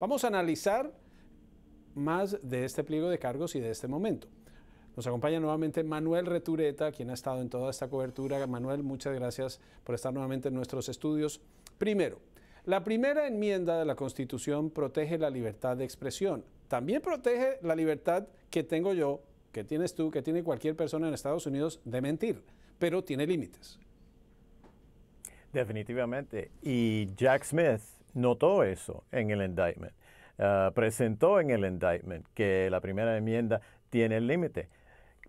Vamos a analizar más de este pliego de cargos y de este momento. Nos acompaña nuevamente Manuel Retureta, quien ha estado en toda esta cobertura. Manuel, muchas gracias por estar nuevamente en nuestros estudios. Primero, la primera enmienda de la Constitución protege la libertad de expresión. También protege la libertad que tengo yo, que tienes tú, que tiene cualquier persona en Estados Unidos de mentir, pero tiene límites. Definitivamente. Y Jack Smith, notó eso en el indictment, ah, presentó en el indictment que la primera enmienda tiene el límite,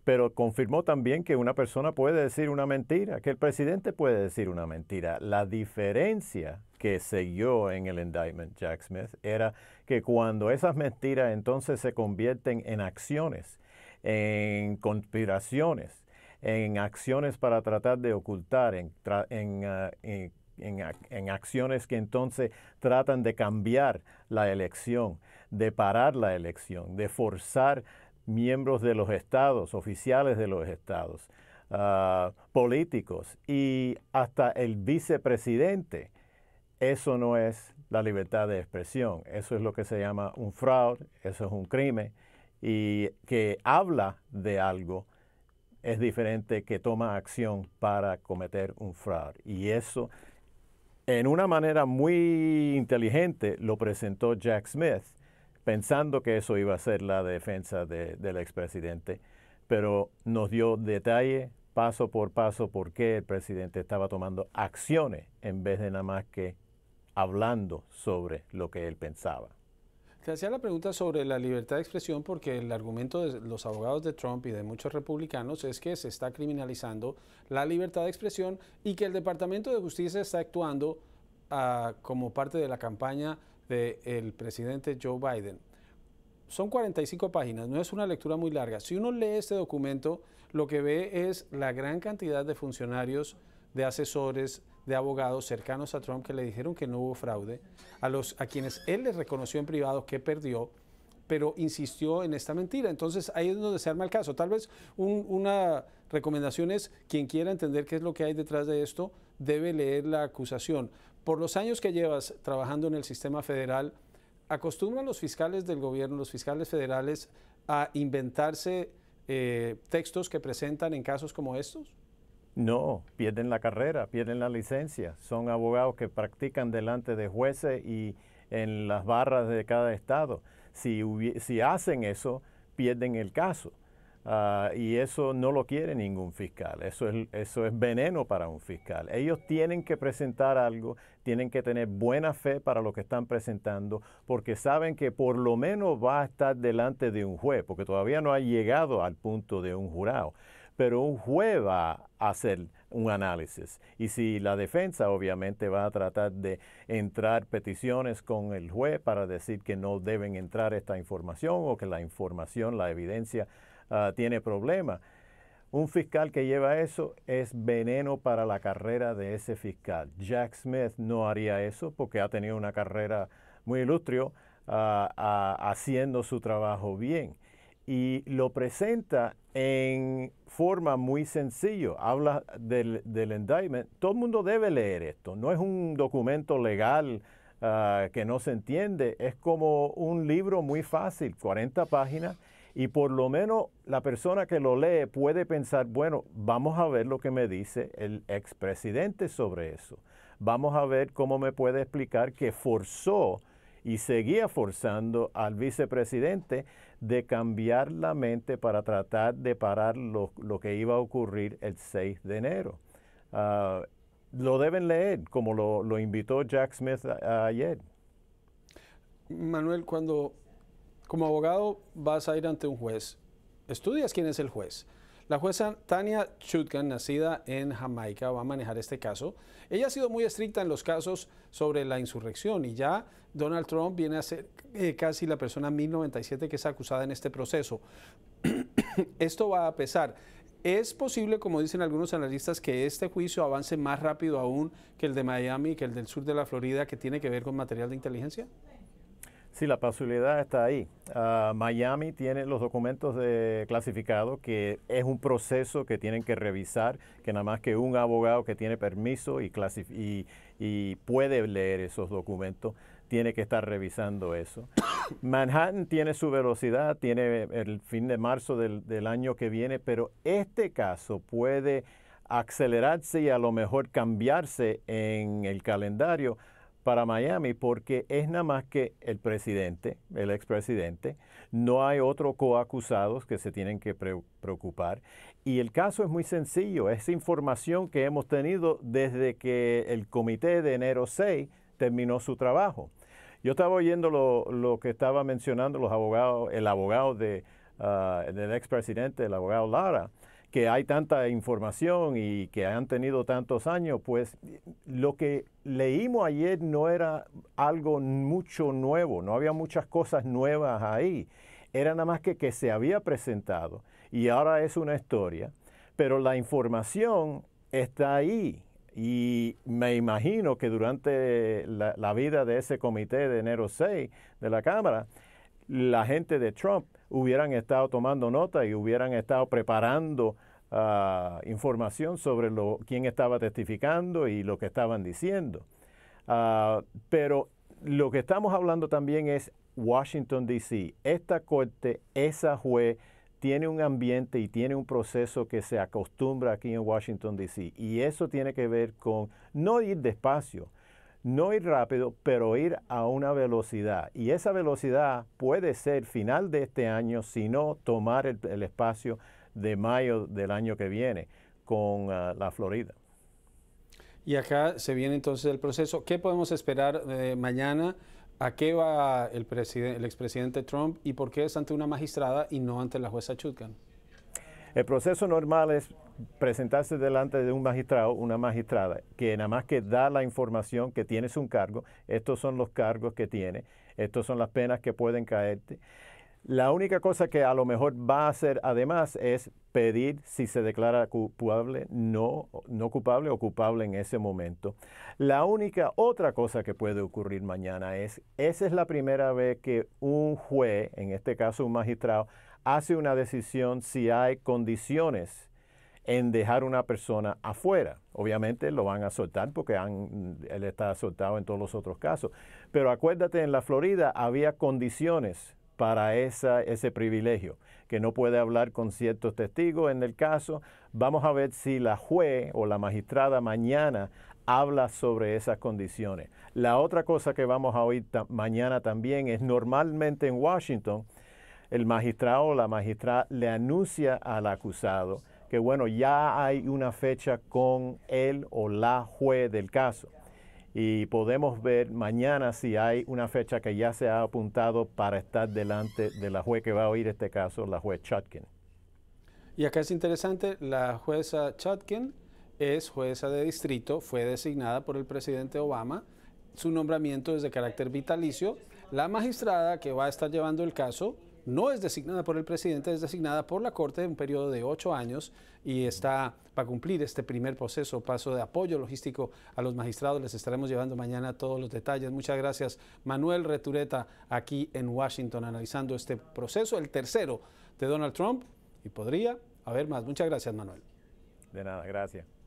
pero confirmó también que una persona puede decir una mentira, que el presidente puede decir una mentira. La diferencia que siguió en el indictment Jack Smith era que cuando esas mentiras entonces se convierten en acciones, en conspiraciones, en acciones para tratar de ocultar, en, en ah, en, acciones que entonces tratan de cambiar la elección, de parar la elección, de forzar miembros de los estados, oficiales de los estados, ah, políticos y hasta el vicepresidente. Eso no es la libertad de expresión, eso es lo que se llama un fraude, eso es un crimen y que habla de algo es diferente que toma acción para cometer un fraude. Y eso en una manera muy inteligente lo presentó Jack Smith, pensando que eso iba a ser la defensa del expresidente, pero nos dio detalle paso por paso por qué el presidente estaba tomando acciones en vez de nada más que hablando sobre lo que él pensaba. Se hacía la pregunta sobre la libertad de expresión porque el argumento de los abogados de Trump y de muchos republicanos es que se está criminalizando la libertad de expresión y que el Departamento de Justicia está actuando ah, como parte de la campaña del presidente Joe Biden. Son 45 páginas, no es una lectura muy larga. Si uno lee este documento, lo que ve es la gran cantidad de funcionarios, de asesores, de abogados cercanos a Trump que le dijeron que no hubo fraude, a, los, a quienes él les reconoció en privado que perdió, pero insistió en esta mentira. Entonces ahí es donde se arma el caso. Tal vez una recomendación es, quien quiera entender qué es lo que hay detrás de esto, debe leer la acusación. Por los años que llevas trabajando en el sistema federal, acostumbran los fiscales del gobierno, los fiscales federales, a inventarse eh, textos que presentan en casos como estos? No, pierden la carrera, pierden la licencia. Son abogados que practican delante de jueces y en las barras de cada estado. Si, si hacen eso, pierden el caso. Ah, y eso no lo quiere ningún fiscal, eso eso es veneno para un fiscal. Ellos tienen que presentar algo, tienen que tener buena fe para lo que están presentando, porque saben que por lo menos va a estar delante de un juez, porque todavía no ha llegado al punto de un jurado pero un juez va a hacer un análisis. Y si la defensa obviamente va a tratar de entrar peticiones con el juez para decir que no deben entrar esta información o que la información, la evidencia ah, tiene problemas. Un fiscal que lleva eso es veneno para la carrera de ese fiscal. Jack Smith no haría eso porque ha tenido una carrera muy ilustre ah, ah, haciendo su trabajo bien y lo presenta en forma muy sencilla. Habla del, del, indictment. Todo el mundo debe leer esto. No es un documento legal ah, que no se entiende. Es como un libro muy fácil, 40 páginas. Y por lo menos la persona que lo lee puede pensar, bueno, vamos a ver lo que me dice el expresidente sobre eso. Vamos a ver cómo me puede explicar que forzó y seguía forzando al vicepresidente de cambiar la mente para tratar de parar lo, que iba a ocurrir el 6 de enero. Ah, lo deben leer, como lo, invitó Jack Smith ayer. Manuel, cuando como abogado vas a ir ante un juez, estudias quién es el juez. La jueza Tania Chutkan, nacida en Jamaica, va a manejar este caso. Ella ha sido muy estricta en los casos sobre la insurrección y ya Donald Trump viene a ser eh, casi la persona 1097 que es acusada en este proceso. Esto va a pesar. Es posible, como dicen algunos analistas, que este juicio avance más rápido aún que el de Miami, que el del sur de la Florida, que tiene que ver con material de inteligencia. Sí, la posibilidad está ahí. Ah, Miami tiene los documentos eh, de que es un proceso que tienen que revisar, que nada más que un abogado que tiene permiso y, y puede leer esos documentos, tiene que estar revisando eso. Manhattan tiene su velocidad, tiene el fin de marzo del, del año que viene, pero este caso puede acelerarse y a lo mejor cambiarse en el calendario para Miami porque es nada más que el presidente, el expresidente, no hay otro coacusados que se tienen que preocupar. Y el caso es muy sencillo, es información que hemos tenido desde que el comité de enero 6 terminó su trabajo. Yo estaba oyendo lo, que estaba mencionando los abogados, el abogado de, uh, del expresidente, el abogado Lara, que hay tanta información y que han tenido tantos años, pues lo que leímos ayer no era algo mucho nuevo, no había muchas cosas nuevas ahí, era nada más que que se había presentado y ahora es una historia, pero la información está ahí y me imagino que durante la, la vida de ese comité de enero 6 de la Cámara, la gente de Trump hubieran estado tomando nota y hubieran estado preparando ah, información sobre quién estaba testificando y lo que estaban diciendo. Ah, pero lo que estamos hablando también es Washington, D.C. Esta corte, esa juez, tiene un ambiente y tiene un proceso que se acostumbra aquí en Washington, D.C. Y eso tiene que ver con no ir despacio, no ir rápido, pero ir a una velocidad. Y esa velocidad puede ser final de este año, si no tomar el, espacio de mayo del año que viene con ah, la Florida. Y acá se viene entonces el proceso. ¿Qué podemos esperar mañana? ¿A qué va el, el expresidente Trump y por qué es ante una magistrada y no ante la jueza Chutkan? El proceso normal es presentarse delante de un magistrado, una magistrada, que nada más que da la información que tienes un cargo, estos son los cargos que tiene, estas son las penas que pueden caerte. La única cosa que a lo mejor va a hacer además es pedir si se declara culpable, no, no culpable o culpable en ese momento. La única otra cosa que puede ocurrir mañana es, esa es la primera vez que un juez, en este caso un magistrado, hace una decisión si hay condiciones en dejar una persona afuera. Obviamente lo van a soltar porque él está soltado en todos los otros casos. Pero acuérdate, en la Florida había condiciones para ese privilegio, que no puede hablar con ciertos testigos en el caso. Vamos a ver si la juez o la magistrada mañana habla sobre esas condiciones. La otra cosa que vamos a oír mañana también es normalmente en Washington, el magistrado o la magistrada le anuncia al acusado que bueno, ya hay una fecha con él o la juez del caso y podemos ver mañana si hay una fecha que ya se ha apuntado para estar delante de la juez que va a oír este caso, la juez Chutkin. Y acá es interesante, la jueza Chutkin es jueza de distrito, fue designada por el presidente Obama, su nombramiento es de carácter vitalicio. La magistrada que va a estar llevando el caso no es designada por el presidente, es designada por la Corte en un periodo de ocho años y está para cumplir este primer proceso, paso de apoyo logístico a los magistrados. Les estaremos llevando mañana todos los detalles. Muchas gracias, Manuel Retureta, aquí en Washington, analizando este proceso, el tercero de Donald Trump, y podría haber más. Muchas gracias, Manuel. De nada, gracias.